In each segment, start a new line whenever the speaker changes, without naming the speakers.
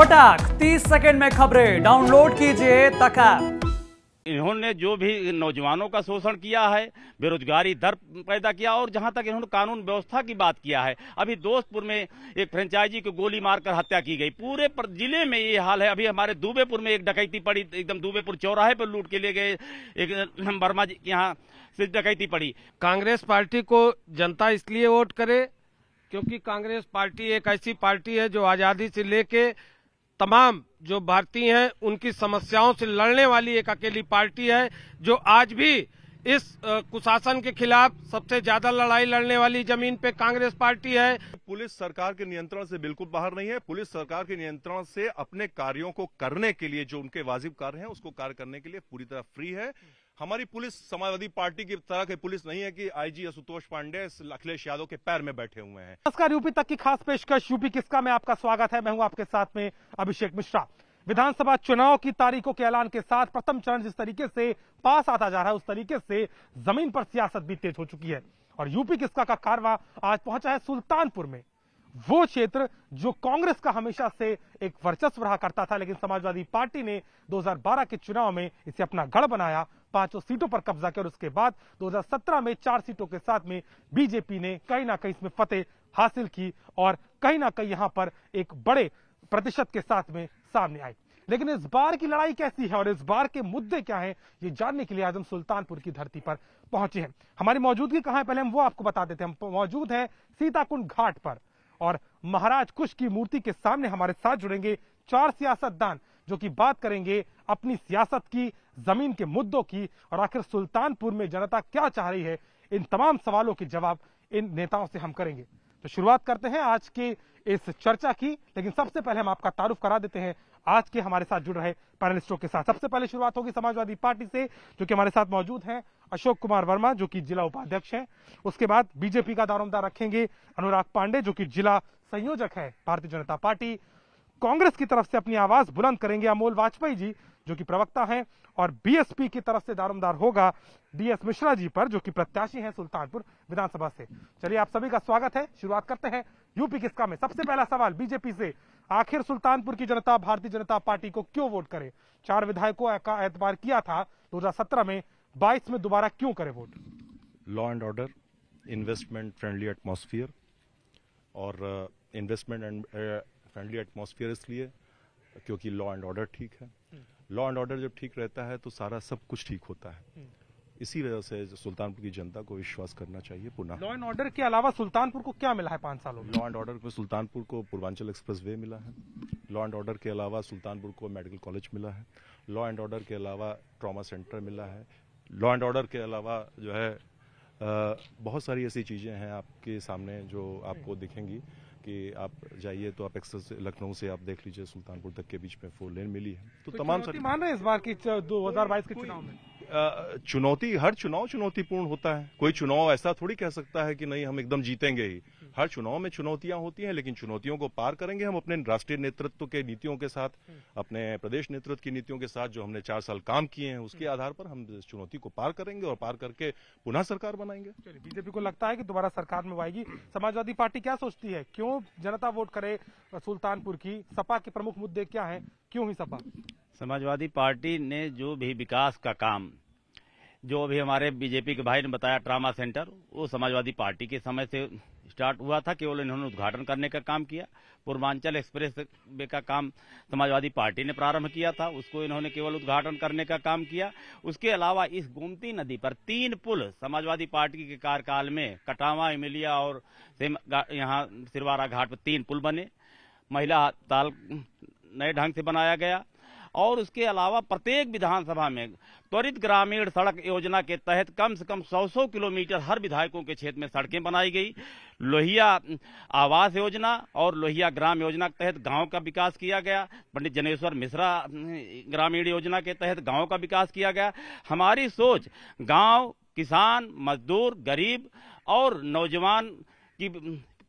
फटाक 30 सेकंड में खबरें डाउनलोड कीजिए तक इन्होंने जो भी नौजवानों का शोषण किया है बेरोजगारी दर पैदा किया और जहां तक इन्होंने कानून व्यवस्था की बात किया है अभी दोस्तपुर में एक फ्रेंचाइजी को गोली मारकर हत्या की गई पूरे जिले में ये हाल है अभी हमारे दुबेपुर में एक डकैती पड़ी एकदम दुबेपुर चौराहे पर लूट के लिए
गए एक वर्मा जी के यहाँ से डकैती पड़ी कांग्रेस पार्टी को जनता इसलिए वोट करे क्योंकि कांग्रेस पार्टी एक ऐसी पार्टी है जो आज़ादी से लेके तमाम जो भारतीय हैं उनकी समस्याओं से लड़ने वाली एक अकेली पार्टी है जो आज भी इस कुशासन के खिलाफ सबसे ज्यादा लड़ाई लड़ने वाली
जमीन पे कांग्रेस पार्टी है पुलिस सरकार के नियंत्रण से बिल्कुल बाहर नहीं है पुलिस सरकार के नियंत्रण से अपने कार्यों को करने के लिए जो उनके वाजिब कार्य हैं उसको कार्य करने के लिए पूरी तरह फ्री है हमारी पुलिस समाजवादी पार्टी की तरह की पुलिस नहीं है कि आईजी आशुतोष पांडे अखिलेश यादव के पैर में बैठे हुए हैं
नमस्कार यूपी तक की खास पेशकश यूपी किसका में आपका स्वागत है मैं हूँ आपके साथ में अभिषेक मिश्रा विधानसभा चुनाव की तारीखों के ऐलान के साथ प्रथम चरण जिस तरीके से पास आता जा रहा है उस तरीके से जमीन पर सियासत भी तेज हो चुकी है और यूपी किसका का कारवा आज पहुंचा है सुल्तानपुर में वो क्षेत्र जो कांग्रेस का हमेशा से एक वर्चस्व रहा करता था लेकिन समाजवादी पार्टी ने 2012 के चुनाव में इसे अपना गढ़ बनाया पांचों सीटों पर कब्जा किया और उसके बाद 2017 में चार सीटों के साथ में बीजेपी ने कहीं ना कहीं इसमें फतेह हासिल की और कहीं ना कहीं यहां पर एक बड़े प्रतिशत के साथ में सामने आई लेकिन इस बार की लड़ाई कैसी है और इस बार के मुद्दे क्या हैं ये जानने के लिए आज हम सुल्तानपुर की धरती पर पहुंचे हैं हमारी मौजूदगी कहां है पहले हम वो आपको बता देते हैं हम मौजूद हैं सीताकुंड घाट पर और महाराज कुश की मूर्ति के सामने हमारे साथ जुड़ेंगे चार सियासतदान जो कि बात करेंगे अपनी सियासत की जमीन के मुद्दों की और आखिर सुल्तानपुर में जनता क्या चाह रही है इन तमाम सवालों के जवाब इन नेताओं से हम करेंगे तो शुरुआत करते हैं आज के इस चर्चा की लेकिन सबसे पहले हम आपका तारुफ करा देते हैं आज के हमारे साथ जुड़ रहे पैनलिस्टों के साथ सबसे पहले शुरुआत होगी समाजवादी पार्टी से जो कि हमारे साथ मौजूद हैं अशोक कुमार वर्मा जो कि जिला उपाध्यक्ष हैं उसके बाद बीजेपी का दारोमदार रखेंगे अनुराग पांडे जो कि जिला संयोजक है भारतीय जनता पार्टी कांग्रेस की तरफ से अपनी आवाज बुलंद करेंगे अमोल वाजपेयी जी जो कि प्रवक्ता हैं और बीएसपी की तरफ से दारोमदार होगा डीएस मिश्रा जी पर जो कि प्रत्याशी हैं सुल्तानपुर विधानसभा से चलिए आप सभी का स्वागत है शुरुआत करते हैं यूपी किसका में सबसे पहला सवाल बीजेपी से आखिर सुल्तानपुर की जनता भारतीय जनता पार्टी को क्यों वोट करे चार विधायकों का एतबार किया था दो में बाईस में दोबारा क्यों करे vote
law and order investment friendly atmosphere और इन्वेस्टमेंट एंड फ्रेंडली एटमोसफियर इसलिए क्योंकि लॉ एंड ऑर्डर ठीक है लॉ एंड ऑर्डर जब ठीक रहता है तो सारा सब कुछ ठीक होता है हम्म। इसी वजह से सुल्तानपुर की जनता को विश्वास करना चाहिए पुनः लॉ एंड ऑर्डर के अलावा सुल्तानपुर को क्या मिला है पांच सालों में लॉ एंड ऑर्डर में सुल्तानपुर को पूर्वांचल एक्सप्रेस वे मिला है लॉ एंड ऑर्डर के अलावा सुल्तानपुर को मेडिकल कॉलेज मिला है लॉ एंड ऑर्डर के अलावा ट्रामा सेंटर मिला है लॉ एंड ऑर्डर के अलावा जो है बहुत सारी ऐसी चीज़ें हैं आपके सामने जो आपको दिखेंगी कि आप जाइए तो आप एक्सेस लखनऊ से आप देख लीजिए सुल्तानपुर तक के बीच में फोर लेन मिली है तो, तो तमाम सारी
मान रहे हैं इस बार की दो हजार बाईस के चुनाव में
चुनौती हर चुनाव चुनौतीपूर्ण होता है कोई चुनाव ऐसा थोड़ी कह सकता है कि नहीं हम एकदम जीतेंगे ही हम्म। हर चुनाव में चुनौतियां होती हैं लेकिन चुनौतियों को पार करेंगे हम अपने राष्ट्रीय नेतृत्व के नीतियों के साथ हम्म। अपने प्रदेश नेतृत्व की नीतियों के साथ जो हमने चार साल काम किए हैं उसके हम्म। आधार पर हम इस चुनौती को पार करेंगे और पार करके पुनः सरकार बनाएंगे बीजेपी को लगता है कि दोबारा सरकार
में आएगी समाजवादी पार्टी क्या सोचती है क्यों जनता वोट करे सुल्तानपुर की सपा के प्रमुख मुद्दे क्या है क्यों ही सपा
समाजवादी पार्टी ने जो भी विकास का काम जो अभी हमारे बीजेपी के भाई ने बताया ट्रामा सेंटर वो समाजवादी पार्टी के समय से स्टार्ट हुआ था केवल इन्होंने उद्घाटन करने का काम किया पूर्वांचल एक्सप्रेस वे का काम समाजवादी पार्टी ने प्रारंभ किया था उसको इन्होंने केवल उद्घाटन करने का काम किया उसके अलावा इस गोमती नदी पर तीन पुल समाजवादी पार्टी के कार्यकाल में कटावा इमिलिया और यहाँ सिरवारा घाट पर तीन पुल बने महिला ताल नए ढंग से बनाया गया और उसके अलावा प्रत्येक विधानसभा में त्वरित ग्रामीण सड़क योजना के तहत कम से कम 100-100 किलोमीटर हर विधायकों के क्षेत्र में सड़कें बनाई गई लोहिया आवास योजना और लोहिया ग्राम योजना के तहत गांव का विकास किया गया पंडित जनेश्वर मिश्रा ग्रामीण योजना के तहत गांव का विकास किया गया हमारी सोच गांव किसान मजदूर गरीब और नौजवान की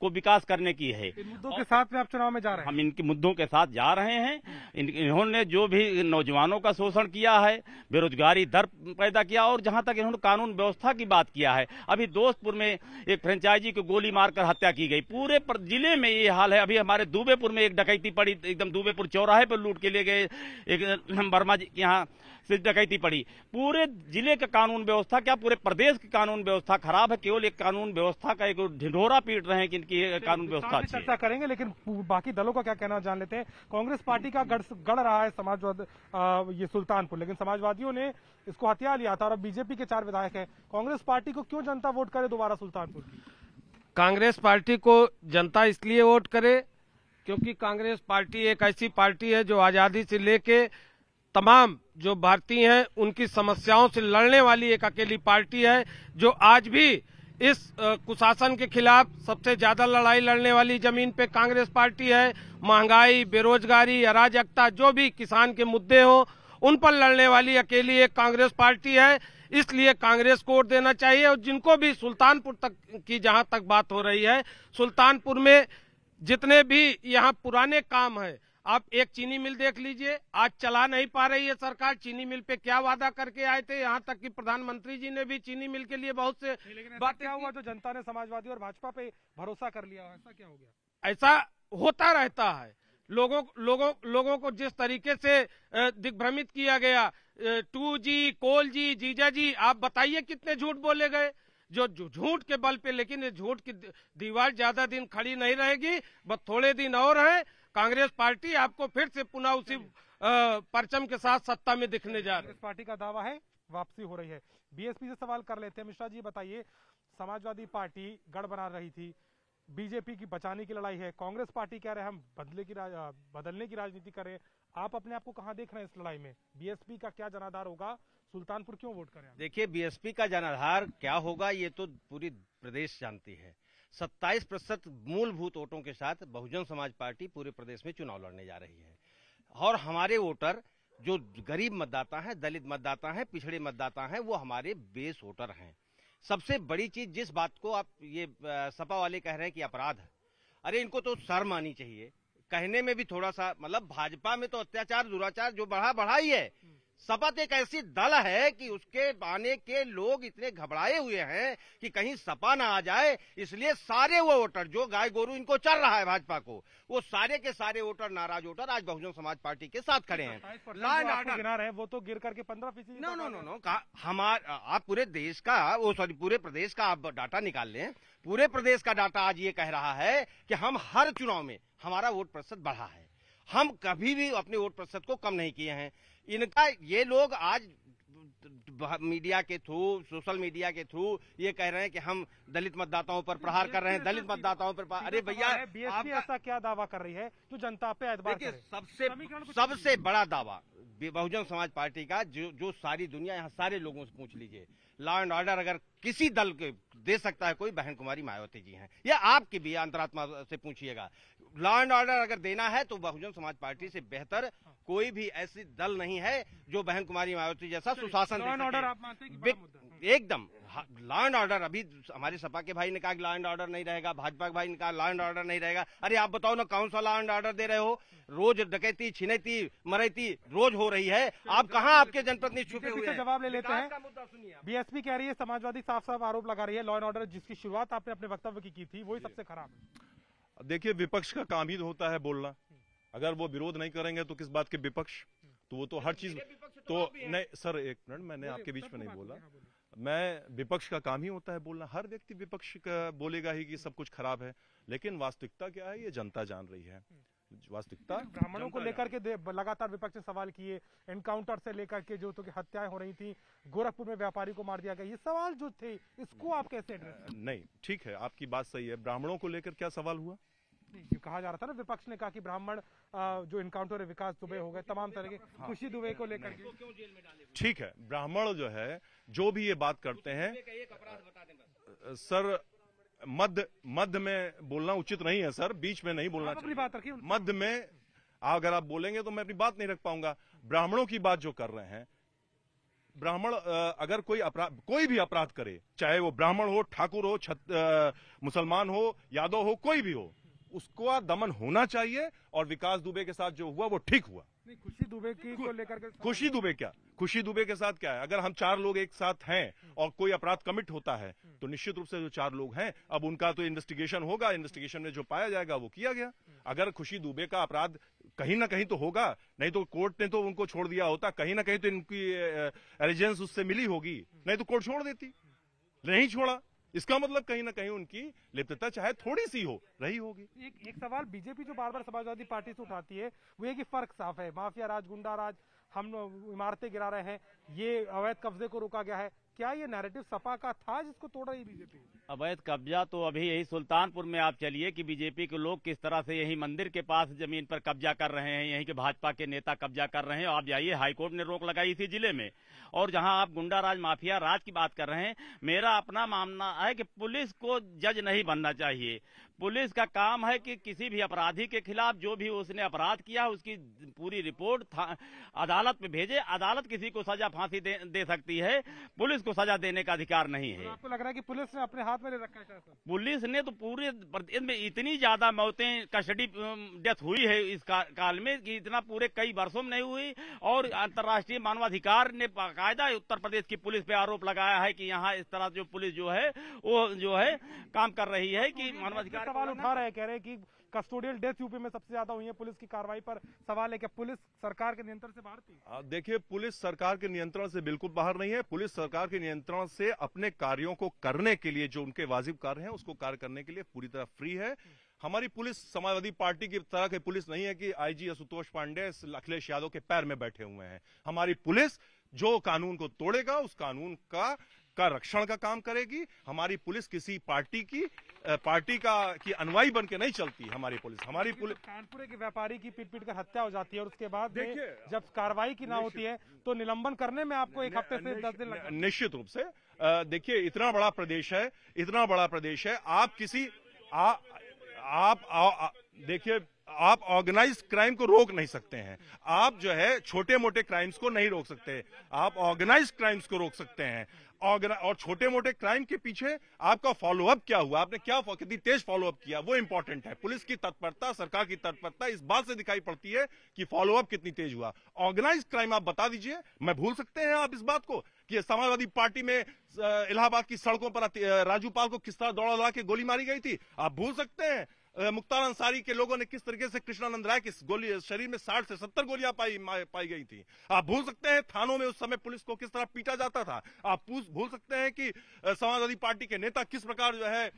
को विकास करने की है मुद्दों के साथ में आप चुनाव में जा रहे हैं हम इनके मुद्दों के साथ जा रहे हैं इन्होंने जो भी नौजवानों का शोषण किया है बेरोजगारी दर पैदा किया और जहां तक इन्होंने कानून व्यवस्था की बात किया है अभी दोस्तपुर में एक फ्रेंचाइजी को गोली मारकर हत्या की गई पूरे जिले में ये हाल है अभी हमारे दुबेपुर में एक डकैती पड़ी एकदम दुबेपुर चौराहे पर लूट के लिए गए एक वर्मा जी के यहाँ से डकैती पड़ी पूरे जिले का कानून व्यवस्था क्या पूरे प्रदेश की कानून व्यवस्था खराब है केवल एक कानून व्यवस्था का एक ढिढोरा पीट रहे हैं कि की कानून व्यवस्था चर्चा करेंगे लेकिन बाकी दलों का क्या कहना
जान लेते हैं कांग्रेस पार्टी का गढ़ रहा है समाजवाद ये सुल्तानपुर लेकिन समाजवादियों ने इसको हथियार लिया था और अब बीजेपी के चार विधायक है कांग्रेस पार्टी को क्यों जनता वोट करे दोबारा सुल्तानपुर की
कांग्रेस पार्टी को जनता इसलिए वोट करे क्योंकि कांग्रेस पार्टी एक ऐसी पार्टी है जो आजादी से लेके तमाम जो भारतीय हैं उनकी समस्याओं से लड़ने वाली एक अकेली पार्टी है जो आज भी इस कुशासन के खिलाफ सबसे ज्यादा लड़ाई लड़ने वाली जमीन पे कांग्रेस पार्टी है महंगाई बेरोजगारी अराजकता जो भी किसान के मुद्दे हो उन पर लड़ने वाली अकेली एक कांग्रेस पार्टी है इसलिए कांग्रेस को वोट देना चाहिए और जिनको भी सुल्तानपुर तक की जहां तक बात हो रही है सुल्तानपुर में जितने भी यहाँ पुराने काम है आप एक चीनी मिल देख लीजिए आज चला नहीं पा रही है सरकार चीनी मिल पे क्या वादा करके आए थे यहाँ तक कि प्रधानमंत्री जी ने भी चीनी मिल के लिए बहुत से बात क्या हुआ जो जनता ने समाजवादी और भाजपा पे भरोसा कर लिया ऐसा क्या हो गया ऐसा होता रहता है लोगों लोगों लोगों को जिस तरीके से दिग्भ्रमित किया गया टू जी कोल जी जीजा जी आप बताइए कितने झूठ बोले गए जो झूठ के बल पे लेकिन ये झूठ की दीवार ज्यादा दिन खड़ी नहीं रहेगी बस थोड़े दिन और हैं कांग्रेस पार्टी आपको फिर से पुनः उसी परचम के साथ सत्ता में दिखने जा रही है पार्टी का दावा है
वापसी हो रही है बीएसपी से सवाल कर लेते हैं मिश्रा जी बताइए समाजवादी पार्टी गढ़ बना रही थी बीजेपी की बचाने की लड़ाई है कांग्रेस पार्टी कह रहे हैं हम बदले की बदलने की राजनीति करें आप अपने आप को कहाँ देख रहे हैं इस लड़ाई में बीएसपी का क्या जनाधार होगा सुल्तानपुर क्यों वोट करें
देखिए बीएसपी का जनाधार क्या होगा ये तो पूरी प्रदेश जानती है सत्ताईस प्रतिशत मूलभूत वोटों के साथ बहुजन समाज पार्टी पूरे प्रदेश में चुनाव लड़ने जा रही है और हमारे वोटर जो गरीब मतदाता हैं दलित मतदाता हैं पिछड़े मतदाता हैं वो हमारे बेस वोटर हैं सबसे बड़ी चीज जिस बात को आप ये सपा वाले कह रहे हैं कि अपराध है अरे इनको तो शर्म आनी चाहिए कहने में भी थोड़ा सा मतलब भाजपा में तो अत्याचार दुराचार जो बढ़ा बढ़ा ही है सपत एक ऐसी दल है कि उसके आने के लोग इतने घबराए हुए हैं कि कहीं सपा ना आ जाए इसलिए सारे वो वोटर जो गाय गोरू इनको चल रहा है भाजपा को वो सारे के सारे वोटर नाराज वोटर आज बहुजन समाज पार्टी के साथ खड़े हैं लाइन आर्डर
गिना रहे वो तो गिर करके पंद्रह फीसदी नो नो नो नो
आप पूरे देश का वो सॉरी पूरे प्रदेश का आप डाटा निकाल लें पूरे प्रदेश का डाटा आज ये कह रहा है कि हम हर चुनाव में हमारा वोट प्रतिशत बढ़ा है हम कभी भी अपने वोट प्रतिशत को कम नहीं किए हैं इनका ये लोग आज मीडिया के थ्रू सोशल मीडिया के थ्रू ये कह रहे हैं कि हम दलित मतदाताओं पर प्रहार कर रहे हैं दलित
मतदाताओं पर अरे भैया ऐसा क्या दावा कर रही है जो जनता पे देखिए सबसे
सबसे बड़ा दावा बहुजन समाज पार्टी का जो जो सारी दुनिया यहाँ सारे लोगों से पूछ लीजिए लॉ एंड ऑर्डर अगर किसी दल के दे सकता है कोई बहन कुमारी मायावती जी हैं या आपकी भी अंतरात्मा से पूछिएगा लॉ एंड ऑर्डर अगर देना है तो बहुजन समाज पार्टी से बेहतर कोई भी ऐसी दल नहीं है जो बहन कुमारी मायावती जैसा सुशासन लॉ एंड ऑर्डर एकदम लॉ एंड ऑर्डर अभी हमारे सपा के भाई ने कहा लॉ एंड ऑर्डर नहीं रहेगा भाजपा के भाई ने कहा लॉ एंड ऑर्डर नहीं रहेगा अरे आप बताओ ना कौन सा लॉ एंड ऑर्डर दे रहे हो रोज डकैती छिनेती मरैती रोज हो रही है
आप कहाँ आपके जनप्रतिनिधि छुपे हुए जवाब ले लेते हैं बीएसपी कह रही है समाजवादी साफ साफ आरोप लगा रही है लॉ एंड ऑर्डर जिसकी शुरुआत आपने अपने वक्तव्य की की थी वही सबसे खराब है
देखिए विपक्ष का काम ही तो होता है बोलना अगर वो विरोध नहीं करेंगे तो किस बात के विपक्ष तो वो तो हर चीज तो, तो नहीं सर एक मिनट मैंने आपके बीच में नहीं तो बोला मैं विपक्ष का काम ही होता है बोलना हर व्यक्ति विपक्ष का बोलेगा ही कि सब कुछ खराब है लेकिन वास्तविकता क्या है ये जनता जान रही है वास्तविकता ब्राह्मणों को लेकर
के लगातार विपक्ष ने सवाल किए एनकाउंटर से लेकर के जो तो हत्याएं हो रही थी गोरखपुर में व्यापारी को मार दिया गया ये सवाल जो थे इसको आप कैसे
नहीं ठीक है आपकी बात सही है ब्राह्मणों को लेकर क्या सवाल हुआ
कहा जा रहा था ना विपक्ष ने कहा कि ब्राह्मण जो इनकाउंटर विकास दुबे हो गए तमाम तरह के हाँ। खुशी दुबे को लेकर
ठीक है ब्राह्मण जो है जो भी ये बात करते
हैं
सर मध्य मध्य में बोलना उचित नहीं है सर बीच में नहीं बोलना अपनी बात रखिए मध्य में अगर आप बोलेंगे तो मैं अपनी बात नहीं रख पाऊंगा ब्राह्मणों की बात जो कर रहे हैं ब्राह्मण अगर कोई अपराध कोई भी अपराध करे चाहे वो ब्राह्मण हो ठाकुर हो मुसलमान हो यादव हो कोई भी हो उसका दमन होना चाहिए और विकास दुबे के साथ जो हुआ वो ठीक हुआ
नहीं खुशी दुबे की को लेकर के
खुशी दुबे क्या खुशी दुबे के साथ क्या है अगर हम चार लोग एक साथ हैं और कोई अपराध कमिट होता है तो निश्चित रूप से जो चार लोग हैं अब उनका तो इन्वेस्टिगेशन होगा इन्वेस्टिगेशन में जो पाया जाएगा वो किया गया अगर खुशी दुबे का अपराध कहीं ना कहीं तो होगा नहीं तो कोर्ट ने तो उनको छोड़ दिया होता कहीं ना कहीं तो इनकी एलिजेंस उससे मिली होगी नहीं तो कोर्ट छोड़ देती नहीं छोड़ा इसका मतलब कहीं ना कहीं उनकी लिप्तता चाहे थोड़ी सी हो रही होगी एक एक सवाल बीजेपी जो बार बार समाजवादी पार्टी से उठाती है वो
ये कि फर्क साफ है माफिया राज गुंडा राज हम इमारतें गिरा रहे हैं ये अवैध कब्जे को रोका गया है क्या ये नैरेटिव सपा का था जिसको तोड़ रही बीजेपी
अवैध कब्जा तो अभी यही सुल्तानपुर में आप चलिए कि बीजेपी के लोग किस तरह से यही मंदिर के पास जमीन पर कब्जा कर रहे हैं यही के भाजपा के नेता कब्जा कर रहे हैं आप जाइए हाईकोर्ट ने रोक लगाई इसी जिले में और जहां आप गुंडा राज माफिया राज की बात कर रहे हैं मेरा अपना मामना है कि पुलिस को जज नहीं बनना चाहिए पुलिस का काम है कि किसी भी अपराधी के खिलाफ जो भी उसने अपराध किया उसकी पूरी रिपोर्ट अदालत में भेजे अदालत किसी को सजा फांसी दे, दे सकती है पुलिस को सजा देने का अधिकार नहीं है आपको
लग रहा है कि पुलिस ने अपने हाथ में रखा है
पुलिस ने तो पूरे प्रदेश में इतनी ज्यादा मौतें कस्टडी डेथ हुई है इस का, काल में कि इतना पूरे कई वर्षों में नहीं हुई और अंतर्राष्ट्रीय मानवाधिकार ने बाकायदा उत्तर प्रदेश की पुलिस पे आरोप लगाया है कि यहाँ इस तरह जो पुलिस जो है वो जो है काम कर रही है कि तो मानवाधिकार सवाल उठा रहे
हैं कह रहे हैं कि कस्टोडियल डेथ यूपी में सबसे ज्यादा हुई है पुलिस की कार्रवाई पर सवाल है क्या पुलिस सरकार के नियंत्रण से बाहर
थी देखिए पुलिस सरकार के नियंत्रण से बिल्कुल बाहर नहीं है पुलिस सरकार के नियंत्रण से अपने कार्यों को करने के लिए जो उनके वाजिब कार्य हैं उसको कार्य करने के लिए पूरी तरह फ्री है हमारी पुलिस समाजवादी पार्टी की तरह की पुलिस नहीं है कि आईजी आशुतोष पांडे अखिलेश यादव के पैर में बैठे हुए हैं हमारी पुलिस जो कानून को तोड़ेगा उस कानून का का रक्षण का काम करेगी हमारी पुलिस किसी पार्टी की पार्टी का की अनुवाई बन के नहीं चलती हमारी पुलिस हमारी पुलिस कानपुर के व्यापारी की पीट पीट कर हत्या हो
जाती है और उसके बाद जब कार्रवाई की ना होती है तो निलंबन करने में आपको एक हफ्ते से दस दिन
निश्चित रूप से देखिए इतना बड़ा प्रदेश है इतना बड़ा प्रदेश है आप किसी आप देखिए आप ऑर्गेनाइज क्राइम को रोक नहीं सकते हैं आप जो है छोटे मोटे क्राइम्स को नहीं रोक सकते आप ऑर्गेनाइज क्राइम्स को रोक सकते हैं और छोटे मोटे क्राइम के पीछे आपका फॉलोअप क्या हुआ आपने क्या कितनी तेज फॉलोअप किया वो इंपॉर्टेंट है पुलिस की तत्परता सरकार की तत्परता इस बात से दिखाई पड़ती है कि फॉलोअप कितनी तेज हुआ ऑर्गेनाइज क्राइम आप बता दीजिए मैं भूल सकते हैं आप इस बात को कि समाजवादी पार्टी में इलाहाबाद की सड़कों पर राजू पाल को किस तरह दौड़ा दौड़ा के गोली मारी गई थी आप भूल सकते हैं मुख्तार अंसारी के लोगों ने किस तरीके से कृष्णानंद राय किस गोली शरीर में साठ से सत्तर गोलियां पाई पाई गई थी आप भूल सकते हैं थानों में उस समय पुलिस को किस तरह पीटा जाता था आप भूल सकते हैं कि समाजवादी पार्टी के नेता किस प्रकार जो है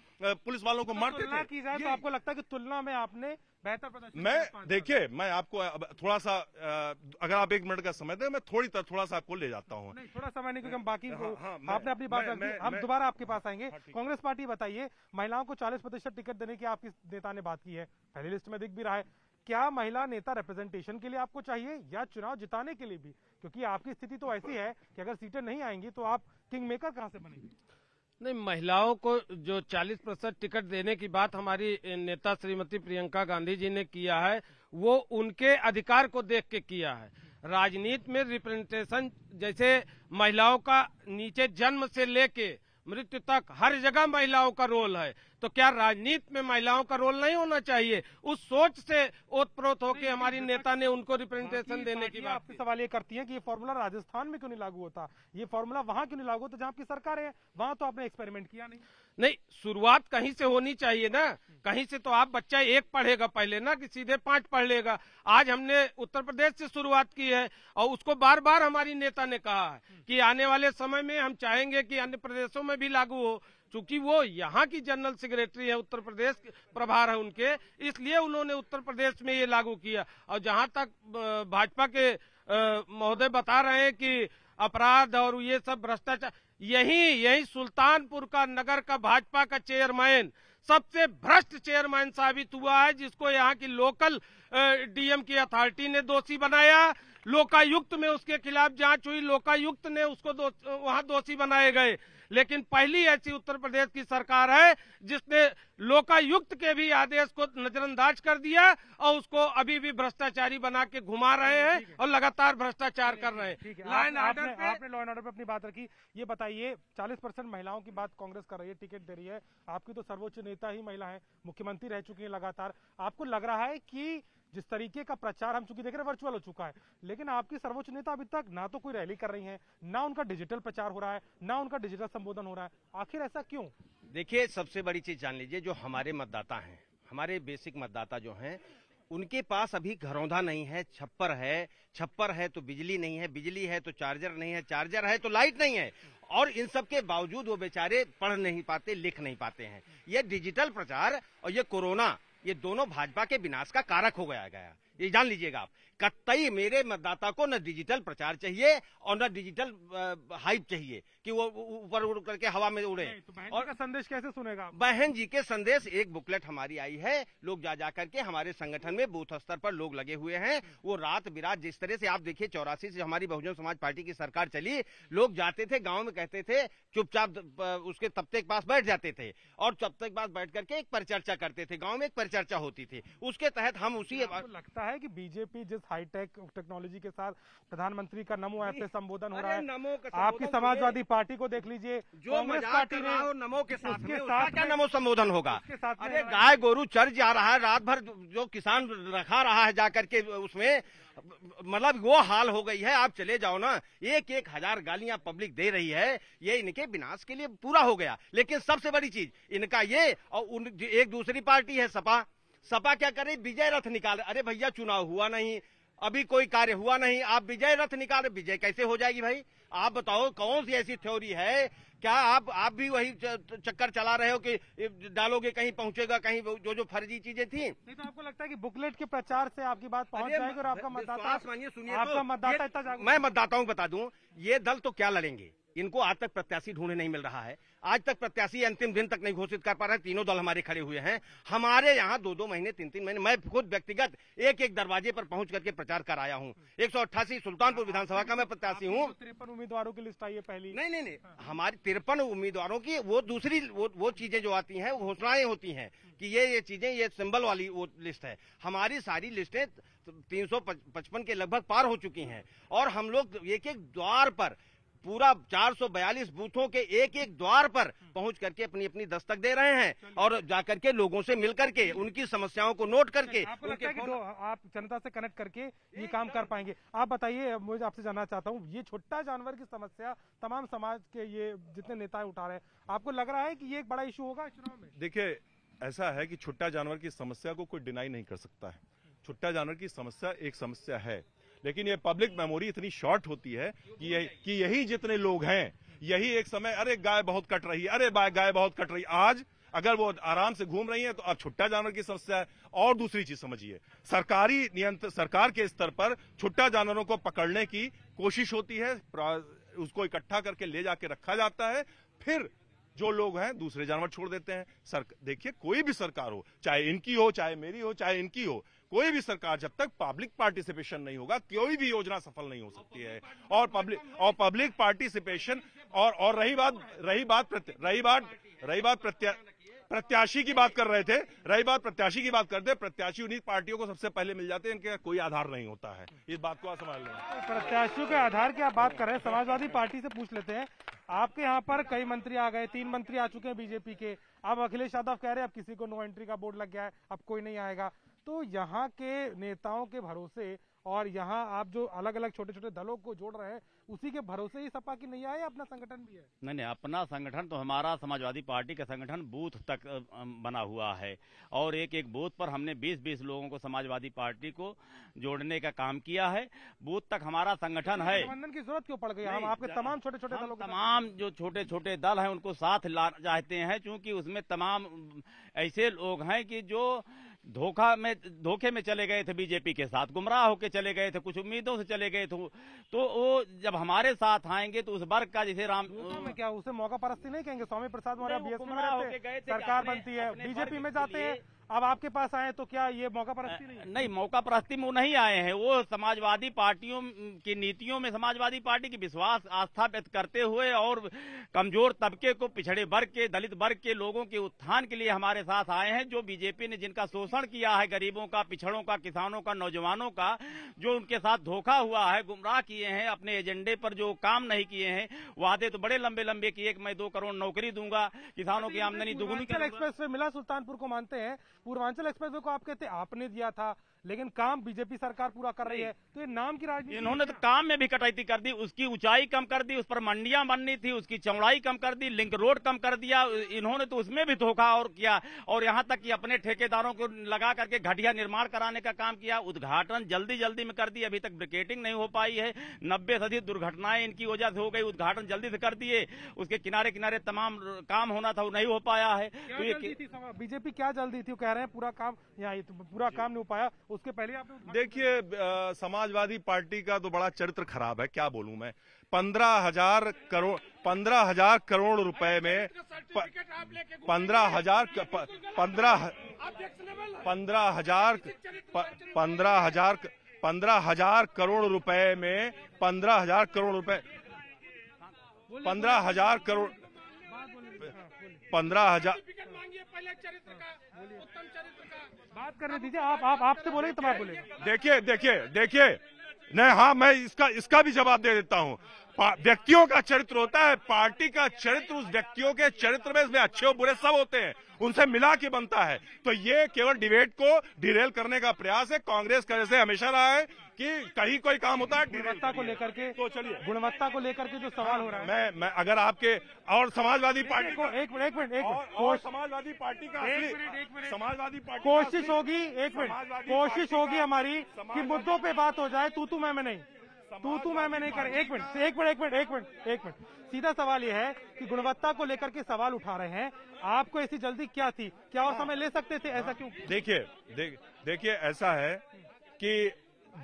पुलिस वालों को मारते थे तो आपको लगता है कि तुलना में आपने बेहतर प्रदर्शन मैं देखिए मैं आपको थोड़ा सा अगर आप एक मिनट का समय दें मैं थोड़ी तरह थोड़ा सा आपको ले जाता हूँ
थोड़ा समय नहीं क्योंकि हम बाकी हाँ, हाँ, आपने अपनी बात मैं, मैं, हम दोबारा आपके पास आएंगे हाँ, कांग्रेस पार्टी बताइए महिलाओं को चालीस प्रतिशत टिकट देने की आपकी नेता ने बात की है पहली लिस्ट में दिख भी रहा है क्या महिला नेता रिप्रेजेंटेशन के लिए आपको चाहिए या चुनाव जिताने के लिए भी क्योंकि आपकी स्थिति तो ऐसी है कि अगर सीटें नहीं आएंगी तो आप किंग मेकर कहां से बनेंगे
नहीं महिलाओं को जो 40 प्रतिशत टिकट देने की बात हमारी नेता श्रीमती प्रियंका गांधी जी ने किया है वो उनके अधिकार को देख के किया है राजनीति में रिप्रेजेंटेशन जैसे महिलाओं का नीचे जन्म से लेके मृत्यु तक हर जगह महिलाओं का रोल है तो क्या राजनीति में महिलाओं का रोल नहीं होना चाहिए उस सोच से ओतप्रोत होकर हमारी नेता ने उनको रिप्रेजेंटेशन देने की बात आपसे सवाल ये करती है कि ये फॉर्मूला राजस्थान में क्यों नहीं लागू होता ये फॉर्मूला
वहाँ क्यों नहीं लागू होता जहाँ आपकी सरकार है वहां तो आपने एक्सपेरिमेंट किया नहीं
नहीं शुरुआत कहीं से होनी चाहिए ना कहीं से तो आप बच्चा एक पढ़ेगा पहले ना कि सीधे पांच पढ़ लेगा आज हमने उत्तर प्रदेश से शुरुआत की है और उसको बार बार हमारी नेता ने कहा है कि आने वाले समय में हम चाहेंगे कि अन्य प्रदेशों में भी लागू हो चूंकि वो यहाँ की जनरल सेक्रेटरी है उत्तर प्रदेश प्रभार है उनके इसलिए उन्होंने उत्तर प्रदेश में ये लागू किया और जहाँ तक भाजपा के महोदय बता रहे हैं कि अपराध और ये सब भ्रष्टाचार यही यही सुल्तानपुर का नगर का भाजपा का चेयरमैन सबसे भ्रष्ट चेयरमैन साबित हुआ है जिसको यहाँ की लोकल डीएम की अथॉरिटी ने दोषी बनाया लोकायुक्त में उसके खिलाफ जांच हुई लोकायुक्त ने उसको दो, वहां दोषी बनाए गए लेकिन पहली ऐसी उत्तर प्रदेश की सरकार है जिसने लोकायुक्त के भी आदेश को नजरअंदाज कर दिया और उसको अभी भी भ्रष्टाचारी बना के घुमा रहे हैं और लगातार भ्रष्टाचार कर रहे हैं आपने
लॉ एंड ऑर्डर पे अपनी बात रखी ये बताइए 40 परसेंट महिलाओं की बात कांग्रेस कर रही है टिकट दे रही है आपकी तो सर्वोच्च नेता ही महिला है मुख्यमंत्री रह चुकी है लगातार आपको लग रहा है की जिस तरीके का प्रचार हम चुकी देख रहे वर्चुअल हो चुका है लेकिन आपकी सर्वोच्च नेता अभी तक ना तो कोई रैली कर रही है ना उनका डिजिटल प्रचार हो रहा है ना उनका डिजिटल संबोधन हो रहा है आखिर ऐसा क्यों
देखिए सबसे बड़ी चीज जान लीजिए जो हमारे मतदाता हैं हमारे बेसिक मतदाता जो हैं उनके पास अभी घरौंधा नहीं है छप्पर है छप्पर है तो बिजली नहीं है बिजली है तो चार्जर नहीं है चार्जर है तो लाइट नहीं है और इन सब के बावजूद वो बेचारे पढ़ नहीं पाते लिख नहीं पाते हैं ये डिजिटल प्रचार और ये कोरोना ये दोनों भाजपा के विनाश का कारक हो गया गया ये जान लीजिएगा आप कतई मेरे मतदाता को न डिजिटल प्रचार चाहिए और न डिजिटल हाइप चाहिए कि वो ऊपर उड़ करके हवा में उड़े तो
और का संदेश कैसे सुनेगा
बहन जी के संदेश एक बुकलेट हमारी आई है लोग जा जा करके हमारे संगठन में बूथ स्तर पर लोग लगे हुए हैं वो रात बिरात जिस तरह से आप देखिए चौरासी से हमारी बहुजन समाज पार्टी की सरकार चली लोग जाते थे गाँव में कहते थे चुपचाप उसके तबते के पास बैठ जाते थे और तप्ते के पास बैठ करके एक परिचर्चा करते थे गाँव में एक परिचर्चा होती थी उसके तहत हम उसी
लगता है की बीजेपी जिस इस हाईटेक टेक्नोलॉजी के साथ प्रधानमंत्री का नमो ऐप से संबोधन हो रहा है आपकी तो समाजवादी पार्टी को देख लीजिए कांग्रेस
पार्टी ने नमो के साथ उसके साथ क्या नमो संबोधन होगा अरे गाय गोरू चर जा रहा है रात भर जो किसान रखा रहा है जाकर के उसमें मतलब वो हाल हो गई है आप चले जाओ ना एक एक हजार गालियां पब्लिक दे रही है ये इनके विनाश के लिए पूरा हो गया लेकिन सबसे बड़ी चीज इनका ये और उन, एक दूसरी पार्टी है सपा सपा क्या करे विजय रथ निकाल अरे भैया चुनाव हुआ नहीं अभी कोई कार्य हुआ नहीं आप विजय रथ निकाल विजय कैसे हो जाएगी भाई आप बताओ कौन सी ऐसी थ्योरी है क्या आप आप भी वही चक्कर चला रहे हो कि डालोगे कहीं पहुंचेगा कहीं जो जो फर्जी चीजें थी नहीं
तो आपको लगता है कि बुकलेट के प्रचार से आपकी बात पहुंच जाएगी और आपका
मतदाता मानिए सुनिए तो। आपका मतदाता मैं मतदाताओं को बता दूं ये दल तो क्या लड़ेंगे इनको आज तक प्रत्याशी ढूंढने नहीं मिल रहा है आज तक प्रत्याशी अंतिम दिन तक नहीं घोषित कर पा रहे तीनों दल हमारे खड़े हुए हैं हमारे यहाँ दो दो महीने तीन तीन महीने मैं खुद व्यक्तिगत एक एक दरवाजे पर पहुंच करके प्रचार कराया हूँ एक सुल्तानपुर विधानसभा का मैं प्रत्याशी हूँ तो
तिरपन उम्मीदवारों की लिस्ट आई है पहली
नहीं नहीं हमारी तिरपन उम्मीदवारों की वो दूसरी वो, चीजें जो आती है घोषणाएं होती है कि ये ये चीजें ये सिंबल वाली वो लिस्ट है हमारी सारी लिस्टें तीन के लगभग पार हो चुकी हैं और हम लोग एक एक द्वार पर पूरा 442 बूथों के एक एक द्वार पर हम्म। पहुंच करके अपनी अपनी दस्तक दे रहे हैं और जाकर के लोगों से मिल करके हम्म। उनकी समस्याओं को नोट करके उनके कि दो,
आप जनता से कनेक्ट करके ये काम कर तो- पाएंगे आप बताइए मुझे आपसे जानना चाहता हूँ ये छोटा जानवर की समस्या तमाम समाज के ये जितने नेता उठा रहे हैं आपको लग रहा है की ये एक बड़ा इशू होगा चुनाव
में देखिये ऐसा है कि छुट्टा जानवर की समस्या को कोई डिनाई नहीं कर सकता है छुट्टा जानवर की समस्या एक समस्या है लेकिन ये पब्लिक मेमोरी इतनी शॉर्ट होती है कि ये, कि यही जितने लोग हैं यही एक समय अरे गाय बहुत कट रही है अरे गाय बहुत कट रही आज अगर वो आराम से घूम रही है तो अब छुट्टा जानवर की समस्या है और दूसरी चीज समझिए सरकारी नियंत्रण सरकार के स्तर पर छुट्टा जानवरों को पकड़ने की कोशिश होती है उसको इकट्ठा करके ले जाके रखा जाता है फिर जो लोग हैं दूसरे जानवर छोड़ देते हैं सर देखिए कोई भी सरकार हो चाहे इनकी हो चाहे मेरी हो चाहे इनकी हो कोई भी सरकार जब तक पब्लिक पार्टिसिपेशन नहीं होगा कोई भी योजना सफल नहीं हो सकती है और पब्लिक तो और पब्लिक पार्टिसिपेशन और और रही बात रही बात रही बात रही बात प्रत्या प्रत्याशी की बात कर रहे थे रही बात प्रत्याशी की बात करते प्रत्याशी उन्हीं पार्टियों को सबसे पहले मिल जाते हैं इनके कोई आधार नहीं होता है इस बात को आप समझ लें प्रत्याशियों
के आधार की आप बात कर रहे हैं समाजवादी पार्टी से पूछ लेते हैं आपके यहाँ पर कई मंत्री आ गए तीन मंत्री आ चुके हैं बीजेपी के अब अखिलेश यादव कह रहे हैं अब किसी को नो एंट्री का बोर्ड लग गया है अब कोई नहीं आएगा तो यहाँ के नेताओं के भरोसे और यहाँ आप जो अलग अलग छोटे छोटे दलों को जोड़ रहे हैं उसी के भरोसे ही सपा की नहीं आया अपना संगठन
भी है नहीं नहीं अपना संगठन तो हमारा समाजवादी पार्टी का संगठन बूथ तक बना हुआ है और एक एक बूथ पर हमने 20-20 लोगों को समाजवादी पार्टी को जोड़ने का काम किया है बूथ तक हमारा संगठन तो है गठबंधन
की जरूरत क्यों पड़ गई हम आपके तमाम छोटे छोटे दलों तमाम
जो छोटे छोटे दल है उनको साथ ला चाहते हैं चूंकि उसमें तमाम ऐसे लोग हैं की जो धोखा में धोखे में चले गए थे बीजेपी के साथ गुमराह होकर चले गए थे कुछ उम्मीदों से चले गए थे तो वो जब हमारे साथ आएंगे तो उस वर्ग का जैसे राम
में क्या उसे मौका परस्ती नहीं कहेंगे स्वामी प्रसाद मौर्य बीएसपी में गए सरकार बनती है बीजेपी में जाते हैं अब आपके पास आए तो क्या ये मौका परस्ती
नहीं नहीं मौका परस्ती में वो नहीं आए हैं वो समाजवादी पार्टियों की नीतियों में समाजवादी पार्टी की विश्वास आस्था व्यक्त करते हुए और कमजोर तबके को पिछड़े वर्ग के दलित वर्ग के लोगों के उत्थान के लिए हमारे साथ आए हैं जो बीजेपी ने जिनका शोषण किया है गरीबों का पिछड़ों का किसानों का नौजवानों का जो उनके साथ धोखा हुआ है गुमराह किए हैं अपने एजेंडे पर जो काम नहीं किए हैं वादे तो बड़े लंबे लंबे किए मैं दो करोड़ नौकरी दूंगा किसानों अच्छा, की आमदनी दुगुनी
एक्सप्रेस मिला सुल्तानपुर को मानते हैं पूर्वांचल एक्सप्रेसवे को आप कहते आपने दिया था लेकिन काम बीजेपी सरकार पूरा कर रही है तो ये नाम की राजनीति इन्होंने
तो काम में भी कटौती कर दी उसकी ऊंचाई कम कर दी उस पर मंडियां बननी थी उसकी चौड़ाई कम कर दी लिंक रोड कम कर दिया इन्होंने तो उसमें भी धोखा और किया और यहाँ तक कि अपने ठेकेदारों को लगा करके घटिया निर्माण कराने का काम किया उद्घाटन जल्दी जल्दी में कर दी अभी तक ब्रिकेटिंग नहीं हो पाई है नब्बे से अधिक दुर्घटनाएं इनकी वजह से हो गई उद्घाटन जल्दी से कर दिए उसके किनारे किनारे तमाम काम होना था वो नहीं हो पाया है
तो बीजेपी क्या जल्दी थी कह रहे हैं पूरा काम यहाँ तो पूरा काम नहीं हो पाया उसके पहले आप
देखिए समाजवादी पार्टी का तो बड़ा चरित्र खराब है क्या बोलूं मैं पंद्रह हजार करोड़ पंद्रह हजार करोड़ रुपए में पंद्रह हजार पंद्रह पंद्रह हजार पंद्रह हजार पंद्रह हजार करोड़ रुपए में पंद्रह हजार करोड़ रुपए पंद्रह हजार करोड़ पंद्रह हजार
बात
करने दीजिए आप आप आपसे बोले तब आप देखिए देखिए देखिए नहीं हाँ मैं इसका इसका भी जवाब दे देता हूँ व्यक्तियों का चरित्र होता है पार्टी का चरित्र उस व्यक्तियों के चरित्र में इसमें अच्छे और बुरे सब होते हैं उनसे मिला के बनता है तो ये केवल डिबेट को डिरेल करने का प्रयास है कांग्रेस का जैसे हमेशा रहा है कि कहीं कोई काम होता है गुणवत्ता को लेकर के तो चलिए गुणवत्ता को लेकर के जो सवाल हो रहा है मैं मैं अगर आपके और समाजवादी पार्टी को एक मिनट एक मिनट एक मिनट समाजवादी पार्टी का
समाजवादी पार्टी कोशिश होगी एक मिनट कोशिश होगी हमारी कि मुद्दों पे बात हो जाए तू तू मैं मैं नहीं तू तू मैं मैं नहीं कर एक मिनट एक मिनट एक मिनट एक मिनट एक मिनट सीधा सवाल यह है कि गुणवत्ता को लेकर के सवाल उठा रहे हैं आपको ऐसी जल्दी क्या थी क्या और हाँ। समय ले
सकते थे ऐसा क्यों देखिए देखिए ऐसा है कि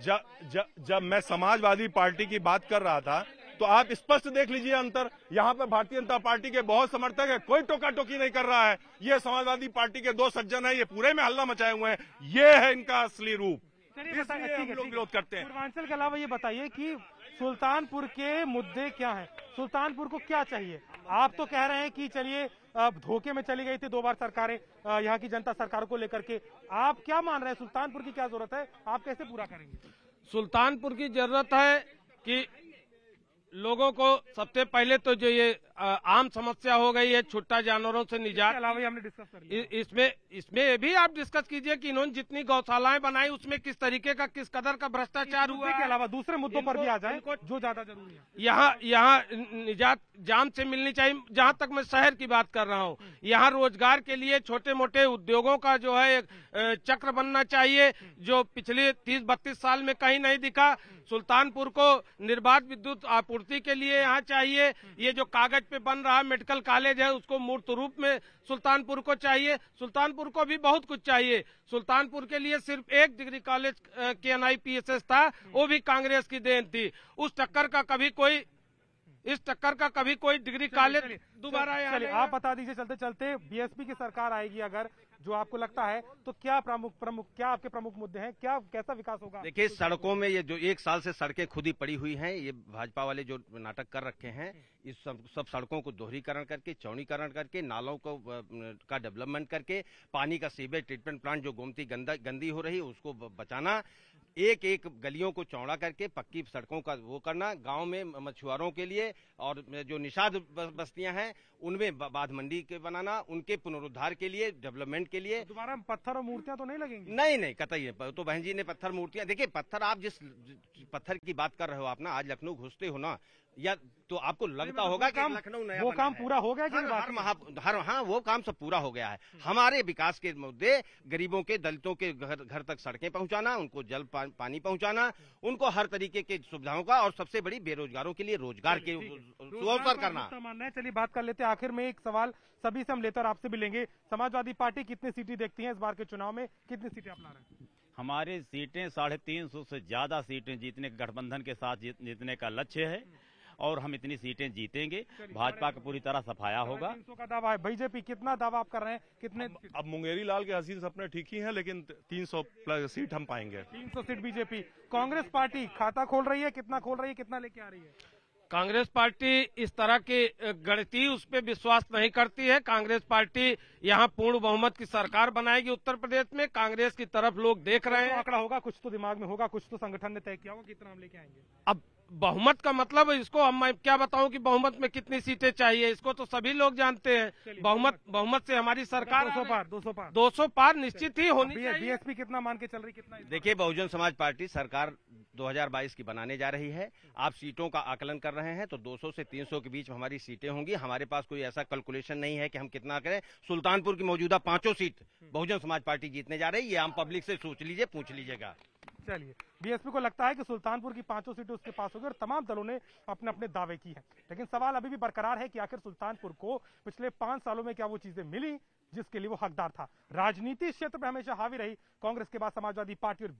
जब जब जब मैं समाजवादी पार्टी की बात कर रहा था तो आप स्पष्ट देख लीजिए अंतर यहाँ पर भारतीय जनता पार्टी के बहुत समर्थक है कोई टोका टोकी नहीं कर रहा है ये समाजवादी पार्टी के दो सज्जन है ये पूरे में हल्ला मचाए हुए हैं ये है इनका असली रूप इसलिए हम लोग विरोध करते हैं
पूर्वांचल के अलावा ये बताइए कि सुल्तानपुर के मुद्दे क्या हैं सुल्तानपुर को क्या चाहिए आप तो कह रहे हैं कि चलिए धोखे में चली गई थी दो बार सरकारें यहाँ की जनता सरकार को लेकर के आप क्या मान रहे हैं सुल्तानपुर की क्या जरूरत है आप कैसे पूरा करेंगे
सुल्तानपुर की जरूरत है कि लोगों को सबसे पहले तो जो ये आम समस्या हो गई है छुट्टा जानवरों से निजात अलावा हमने डिस्कस कर लिया इसमें इसमें भी आप डिस्कस कीजिए कि इन्होंने जितनी गौशालाएं बनाई उसमें किस तरीके का किस कदर का भ्रष्टाचार हुआ के अलावा दूसरे मुद्दों पर भी आ जाए जो ज्यादा जरूरी है यहाँ यहाँ निजात जाम से मिलनी चाहिए जहाँ तक मैं शहर की बात कर रहा हूँ यहाँ रोजगार के लिए छोटे मोटे उद्योगों का जो है चक्र बनना चाहिए जो पिछले तीस बत्तीस साल में कहीं नहीं दिखा सुल्तानपुर को निर्बाध विद्युत आपूर्ति के लिए यहाँ चाहिए ये जो कागज पे बन रहा मेडिकल कॉलेज है उसको मूर्त रूप में सुल्तानपुर को चाहिए सुल्तानपुर को भी बहुत कुछ चाहिए सुल्तानपुर के लिए सिर्फ एक डिग्री कॉलेज के एन था वो भी कांग्रेस की देन थी उस टक्कर का कभी कोई इस टक्कर का कभी कोई डिग्री कॉलेज दोबारा आप
बता दीजिए चलते चलते बीएसपी की सरकार आएगी अगर जो आपको लगता है तो क्या प्रमुख प्रमुख क्या आपके प्रमुख मुद्दे हैं क्या कैसा विकास होगा देखिए
सड़कों में ये जो एक साल से सड़कें खुदी पड़ी हुई हैं ये भाजपा वाले जो नाटक कर रखे हैं इस सब, सब सड़कों को दोहरीकरण करके चौड़ीकरण करके नालों को का डेवलपमेंट करके पानी का सीवेज ट्रीटमेंट प्लांट जो गोमती गंदा गंदी हो रही है उसको बचाना एक एक गलियों को चौड़ा करके पक्की सड़कों का वो करना गांव में मछुआरों के लिए और जो निषाद बस्तियां हैं उनमें बाध मंडी के बनाना उनके पुनरुद्धार के लिए डेवलपमेंट के लिए दोबारा तो पत्थर और मूर्तियां तो नहीं लगेंगी नहीं नहीं कतई तो बहन जी ने पत्थर मूर्तियां देखिए पत्थर आप जिस पत्थर की बात कर रहे हो आप ना आज लखनऊ घुसते हो ना या तो आपको लगता मतलब होगा कि लखनऊ वो काम पूरा हो गया हाँ, हर, हर महा हर हाँ वो काम सब पूरा हो गया है हम्म। हमारे विकास के मुद्दे गरीबों के दलितों के घर घर तक सड़कें पहुंचाना उनको जल पा, पानी पहुंचाना उनको हर तरीके के सुविधाओं का और सबसे बड़ी बेरोजगारों के लिए रोजगार के
सुअवसर करना चलिए बात कर लेते हैं आखिर में एक सवाल सभी से हम लेते आपसे भी लेंगे समाजवादी पार्टी कितनी सीटें देखती है इस बार के चुनाव में कितनी सीटें अपना रहे
हमारी सीटें साढ़े तीन सौ से ज्यादा सीटें जीतने के गठबंधन के साथ जीतने का लक्ष्य है और हम इतनी सीटें जीतेंगे भाजपा
का तो
पूरी तरह सफाया होगा का दावा है बीजेपी कितना दावा आप कर रहे हैं कितने अब, मुंगेरी लाल के हसीन सपने ठीक ही हैं लेकिन 300 प्लस सीट हम पाएंगे
300 सीट बीजेपी कांग्रेस पार्टी खाता खोल रही है कितना खोल रही है कितना लेके आ रही है
कांग्रेस पार्टी इस तरह की गणती उस पर विश्वास नहीं करती है कांग्रेस पार्टी यहाँ पूर्ण बहुमत की सरकार बनाएगी उत्तर प्रदेश में कांग्रेस की तरफ लोग देख रहे तो हैं आंकड़ा होगा कुछ तो दिमाग में होगा कुछ तो संगठन ने तय किया होगा कितना हम लेके आएंगे अब बहुमत का मतलब इसको हम मैं क्या बताऊं कि बहुमत में कितनी सीटें चाहिए इसको तो सभी लोग जानते हैं बहुमत बहुमत से हमारी सरकार दो सौ पार दो सौ पार दो सौ पार निश्चित ही होनी बी, चाहिए बीएसपी कितना मान के चल
रही कितना
देखिए बहुजन समाज पार्टी सरकार 2022 की बनाने जा रही है आप सीटों का आकलन कर रहे हैं तो 200 से 300 के बीच हमारी सीटें होंगी हमारे पास कोई ऐसा कैलकुलेशन नहीं है कि हम कितना करें सुल्तानपुर की मौजूदा पांचों सीट हम्म। बहुजन समाज पार्टी जीतने जा रही है आम पब्लिक से सोच लीजिए पूछ लीजिएगा
चलिए बीएसपी को लगता है कि सुल्तानपुर की पांचों सीटें उसके पास होगी और तमाम दलों ने अपने अपने दावे की है लेकिन सवाल अभी भी बरकरार है कि आखिर सुल्तानपुर को पिछले पांच सालों में क्या वो चीजें मिली जिसके लिए वो हकदार था राजनीति क्षेत्र में हमेशा हावी रही कांग्रेस के बाद समाजवादी पार्टी और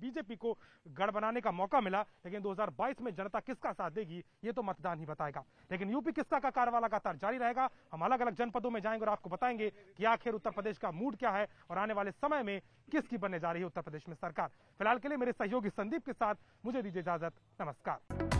बीजेपी को गढ़ बनाने का मौका मिला लेकिन 2022 में जनता किसका साथ देगी ये तो मतदान ही बताएगा लेकिन यूपी किसका का कारवा लगातार जारी रहेगा हम अलग अलग जनपदों में जाएंगे और आपको बताएंगे कि आखिर उत्तर प्रदेश का मूड क्या है और आने वाले समय में किसकी बनने जा रही है उत्तर प्रदेश में सरकार फिलहाल के लिए मेरे सहयोगी संदीप के साथ मुझे दीजिए इजाजत नमस्कार